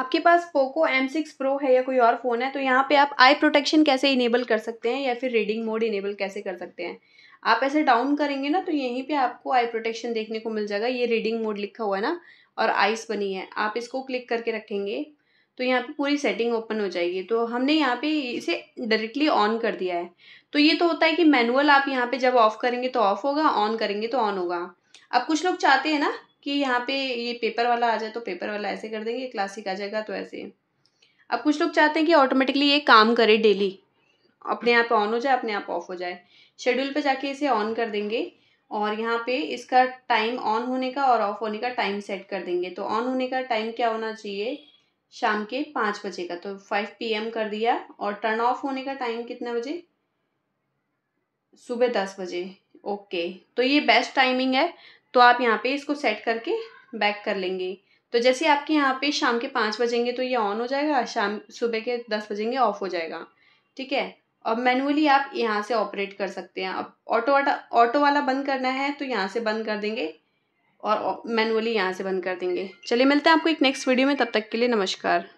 आपके पास Poco M six pro है या कोई और फ़ोन है तो यहाँ पे आप आई प्रोटेक्शन कैसे इनेबल कर सकते हैं या फिर रीडिंग मोड इनेबल कैसे कर सकते हैं आप ऐसे डाउन करेंगे ना तो यहीं पे आपको आई प्रोटेक्शन देखने को मिल जाएगा ये रीडिंग मोड लिखा हुआ है ना और आइस बनी है आप इसको क्लिक करके रखेंगे तो यहाँ पे पूरी सेटिंग ओपन हो जाएगी तो हमने यहाँ पे इसे डायरेक्टली ऑन कर दिया है तो ये तो होता है कि मैनुअल आप यहाँ पे जब ऑफ़ करेंगे तो ऑफ़ होगा ऑन करेंगे तो ऑन होगा अब कुछ लोग चाहते हैं ना कि यहाँ पे ये पेपर वाला आ जाए तो पेपर वाला ऐसे कर देंगे क्लासिक आ जाएगा तो ऐसे अब कुछ लोग चाहते हैं कि ऑटोमेटिकली ये काम करे डेली अपने आप ऑन हो जाए अपने आप ऑफ हो जाए शेड्यूल पे जाके इसे ऑन कर देंगे और यहाँ पे इसका टाइम ऑन होने का और ऑफ होने का टाइम सेट कर देंगे तो ऑन होने का टाइम क्या होना चाहिए शाम के पाँच बजे का तो फाइव पी कर दिया और टर्न ऑफ होने का टाइम कितना बजे सुबह दस बजे ओके तो ये बेस्ट टाइमिंग है तो आप यहाँ पे इसको सेट करके बैक कर लेंगे तो जैसे आपके यहाँ पे शाम के पाँच बजेंगे तो ये ऑन हो जाएगा शाम सुबह के दस बजेंगे ऑफ हो जाएगा ठीक है अब मैनुअली आप यहाँ से ऑपरेट कर सकते हैं अब ऑटो वाटा ऑटो वाला बंद करना है तो यहाँ से बंद कर देंगे और मैनुअली यहाँ से बंद कर देंगे चलिए मिलते हैं आपको एक नेक्स्ट वीडियो में तब तक के लिए नमस्कार